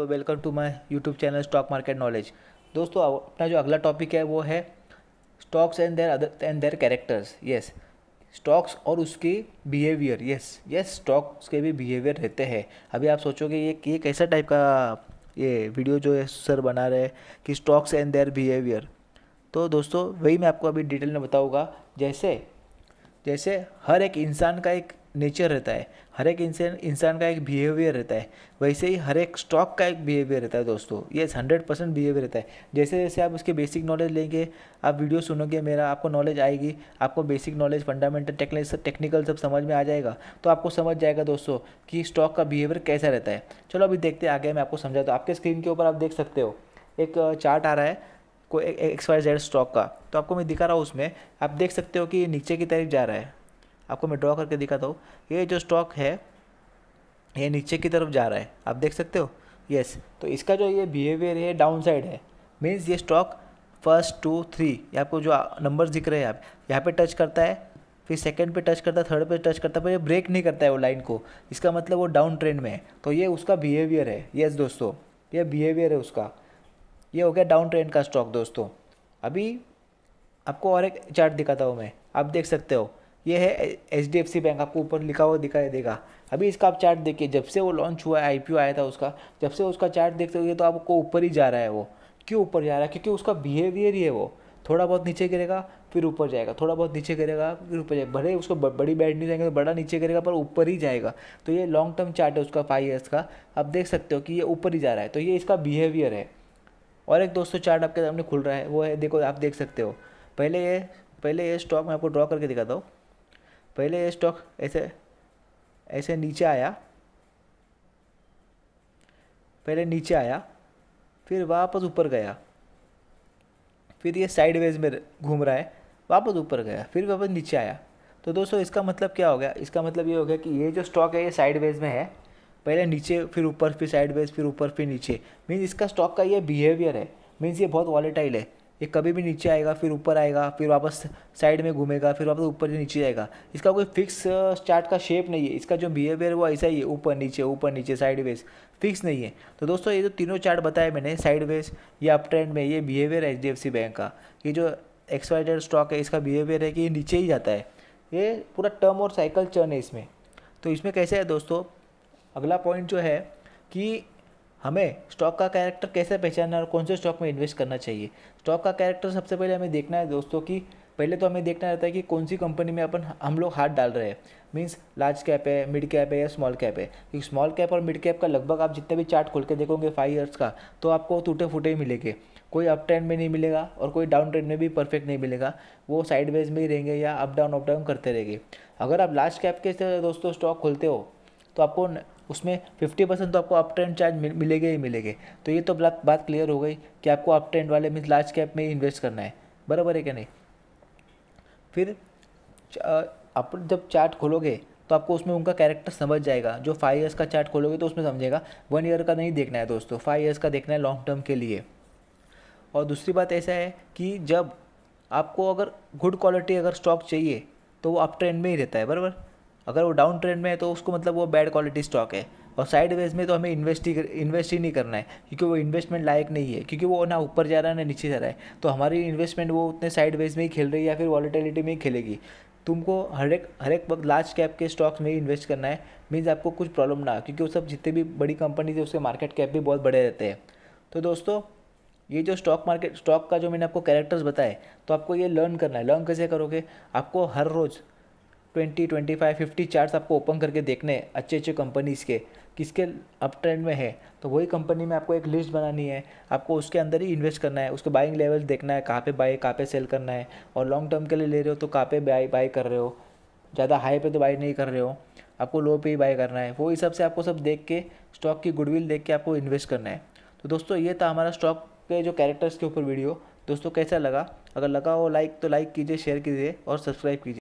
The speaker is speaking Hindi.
तो welcome to my YouTube channel stock market knowledge दोस्तों अपना जो अगला टॉपिक है वो है stocks and their other and their characters yes stocks और उसके बिहेवियर यस यस स्टॉक्स के भी बिहेवियर रहते हैं अभी आप सोचोगे ये ये कैसा टाइप का ये वीडियो जो है सर बना रहे हैं कि स्टॉक्स एंड देयर बिहेवियर तो दोस्तों वही मैं आपको अभी डिटेल में बताऊँगा जैसे जैसे हर एक इंसान का एक नेचर रहता है हर एक इंसान इंसान का एक बिहेवियर रहता है वैसे ही हर एक स्टॉक का एक बिहेवियर रहता है दोस्तों ये हंड्रेड परसेंट बिहेवियर रहता है जैसे जैसे आप उसके बेसिक नॉलेज लेंगे आप वीडियो सुनोगे मेरा आपको नॉलेज आएगी आपको basic knowledge fundamental technique technical सब समझ में आ जाएगा तो आपको समझ जाएगा दोस्तों कि स्टॉक का बिहेवियर कैसा रहता है चलो अभी देखते हैं आगे मैं आपको समझाता हूँ आपके स्क्रीन के ऊपर आप देख सकते हो एक चार्ट आ रहा है कोई एक्स वाई जेड स्टॉक का तो आपको मैं दिखा रहा हूँ उसमें आप देख सकते हो कि नीचे की तरफ जा रहा है आपको मैं ड्रॉ करके दिखाता हूँ ये जो स्टॉक है ये नीचे की तरफ जा रहा है आप देख सकते हो यस तो इसका जो ये बिहेवियर है डाउन साइड है मीन्स ये स्टॉक फर्स्ट टू थ्री ये आपको जो नंबर दिख रहे हैं आप यहाँ पे टच करता है फिर सेकंड पे टच करता है थर्ड पे टच करता है पर ये ब्रेक नहीं करता है वो लाइन को इसका मतलब वो डाउन ट्रेंड में है तो ये उसका बिहेवियर है यस दोस्तों ये बिहेवियर है उसका ये हो गया डाउन ट्रेंड का स्टॉक दोस्तों अभी आपको और एक चार्ट दिखाता हूँ मैं आप देख सकते हो ये है H D F C bank आपको ऊपर लिखा हुआ दिखाई देगा अभी इसका आप चार्ट देखिए जब से वो लॉन्च हुआ है आई पी ओ आया था उसका जब से उसका चार्ट देखते हो तो आपको ऊपर ही जा रहा है वो क्यों ऊपर जा रहा है क्योंकि उसका बिहेवियर ही है वो थोड़ा बहुत नीचे गिरेगा फिर ऊपर जाएगा थोड़ा बहुत नीचे गिरेगा फिर ऊपर जाएगा भले उसको बड़ी बैड न्यूज आएंगे तो बड़ा नीचे गिरेगा पर ऊपर ही जाएगा तो ये लॉन्ग टर्म चार्ट है उसका फाइव ईयर्स का आप देख सकते हो कि ये ऊपर ही जा रहा है तो ये इसका बिहेवियर है और एक दोस्तों चार्ट आपके सामने खुल रहा है वो है देखो आप देख सकते हो पहले ये पहले ये स्टॉक मैं आपको ड्रॉ करके दिखाता हूँ पहले ये स्टॉक ऐसे ऐसे नीचे आया पहले नीचे आया फिर वापस ऊपर गया फिर ये साइडवेज में घूम रहा है वापस ऊपर गया फिर वापस नीचे आया तो दोस्तों इसका मतलब क्या हो गया इसका मतलब ये हो गया कि ये जो स्टॉक है ये साइडवेज में है पहले नीचे फिर ऊपर फिर साइडवेज फिर ऊपर फिर नीचे मीन्स इसका स्टॉक का ये बिहेवियर है मीन्स ये बहुत वॉलेटाइल है ये कभी भी नीचे आएगा फिर ऊपर आएगा फिर वापस साइड में घूमेगा फिर वापस ऊपर नीचे जाएगा इसका कोई फिक्स चार्ट का शेप नहीं है इसका जो बिहेवियर वो ऐसा ही है ऊपर नीचे ऊपर नीचे साइड वेज फिक्स नहीं है तो दोस्तों ये जो तीनों चार्ट बताए मैंने साइड वेज या अप ट्रेंड में ये बिहेवियर है एच बैंक का ये जो एक्सपायर्ड स्टॉक है इसका बिहेवियर है कि ये नीचे ही जाता है ये पूरा टर्म और साइकिल चर्न है इसमें तो इसमें कैसे है दोस्तों अगला पॉइंट जो है कि हमें स्टॉक का कैरेक्टर कैसे पहचानना है और कौन से स्टॉक में इन्वेस्ट करना चाहिए स्टॉक का कैरेक्टर सबसे पहले हमें देखना है दोस्तों कि पहले तो हमें देखना रहता है कि कौन सी कंपनी में अपन हम लोग हाथ डाल रहे हैं मीन्स लार्ज कैप है मिड कैप है या स्मॉल कैप है क्योंकि स्मॉल कैप और मिड कैप का लगभग आप जितने भी चार्ट खोल के देखोगे फाइव ईयर्स का तो आपको टूटे फूटे ही मिलेंगे कोई अप ट्रेंड में नहीं मिलेगा और कोई डाउन ट्रेंड में भी परफेक्ट नहीं मिलेगा वो साइडवेज में ही रहेंगे या अप डाउन अप डाउन करते रहेंगे अगर आप लार्ज कैप के दोस्तों स्टॉक खोलते हो तो आपको उसमें फिफ्टी परसेंट तो आपको अप ट्रेंड चार्ज मिलेंगे ही मिलेंगे तो ये तो बात क्लियर हो गई कि आपको अप ट्रेंड वाले मीन लार्ज कैप में इन्वेस्ट करना है बराबर है क्या नहीं फिर आप जब चार्ट खोलोगे तो आपको उसमें उनका कैरेक्टर समझ जाएगा जो फाइव ईयर्स का चार्ट खोलोगे तो उसमें समझेगा वन ईयर का नहीं देखना है दोस्तों फाइव ईयर्स का देखना है लॉन्ग टर्म के लिए और दूसरी बात ऐसा है कि जब आपको अगर गुड क्वालिटी अगर स्टॉक चाहिए तो वो अप ट्रेंड में ही रहता है बराबर अगर वो डाउन ट्रेंड में है तो उसको मतलब वो बैड क्वालिटी स्टॉक है और साइड वेज में तो हमें इन्वेस्ट ही इन्वेस्ट ही नहीं करना है क्योंकि वो इन्वेस्टमेंट लायक नहीं है क्योंकि वो ना ऊपर जा रहा है ना नीचे जा रहा है तो हमारी इन्वेस्टमेंट वो उतने साइड वेज में ही खेल रही है या फिर वॉलीटेलिटी में ही खेलेगी तुमको हर एक हर एक वक्त लार्ज कैप के स्टॉक्स में ही इन्वेस्ट करना है मीन्स आपको कुछ प्रॉब्लम ना क्योंकि वो सब जितने भी बड़ी कंपनीज है उसके मार्केट कैप भी बहुत बड़े रहते हैं तो दोस्तों ये जो स्टॉक मार्केट स्टॉक का जो मैंने आपको कैरेक्टर्स बताए तो आपको ये लर्न करना है लर्न कैसे करोगे आपको हर रोज़ twenty twenty five fifty charts आपको ओपन करके देखने हैं अच्छे अच्छे कंपनीज़ के किसके अप ट्रेंड में है तो वही कंपनी में आपको एक लिस्ट बनानी है आपको उसके अंदर ही इन्वेस्ट करना है उसके बाइंग लेवल देखना है कहाँ पे बाई कहाँ पे सेल करना है और लॉन्ग टर्म के लिए ले रहे हो तो कहाँ पे बाई बाई कर रहे हो ज़्यादा हाई पे तो बाई नहीं कर रहे हो आपको लो पे ही बाई करना है वो हिसाब से आपको सब देख के स्टॉक की गुडविल देख के आपको इन्वेस्ट करना है तो दोस्तों ये था हमारा स्टॉक के जो कैरेक्टर्स के ऊपर वीडियो दोस्तों कैसा लगा अगर लगा हो लाइक तो लाइक कीजिए शेयर कीजिए और सब्सक्राइब कीजिए